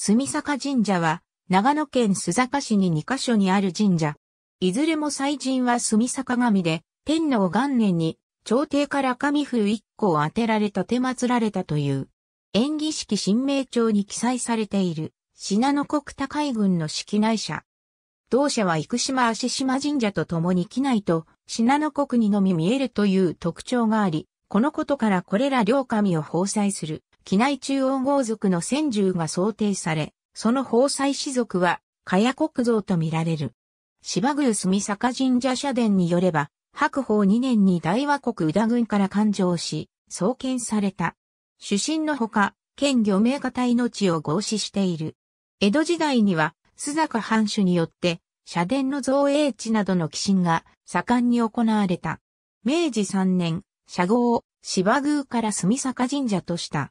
住坂神社は、長野県須坂市に2カ所にある神社。いずれも祭神は隅坂神で、天皇元年に、朝廷から神風1個を当てられた手祀られたという。演技式神明帳に記載されている、信濃国高海軍の式内社。同社は生島足島神社と共に機内と信濃国にのみ見えるという特徴があり、このことからこれら両神を奉祭する機内中央豪族の先住が想定され、その法祭士族は、かや国像と見られる。芝宮住坂神社社殿によれば、白鵬2年に大和国宇田軍から勘定し、創建された。主審のほか、県漁名家隊の地を合祀している。江戸時代には、須坂藩主によって、社殿の造営地などの寄進が盛んに行われた。明治3年、社号を芝宮から住坂神社とした。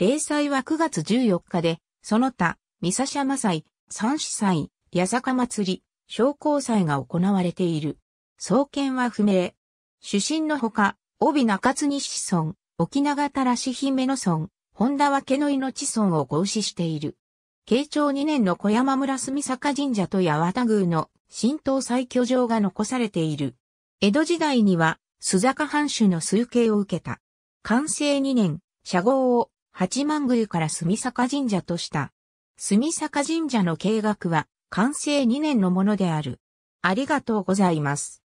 例祭は9月14日で、その他、三笹山祭、三子祭、八坂祭り、商工祭が行われている。創建は不明。主審のほか、帯中津西村、沖永田らし姫野村、本田分けの命村を合祀している。慶長2年の小山村住坂神社と八幡宮の神道祭居場が残されている。江戸時代には、須坂藩主の崇敬を受けた。完成2年、社号を八幡宮から住坂神社とした。住坂神社の計画は完成2年のものである。ありがとうございます。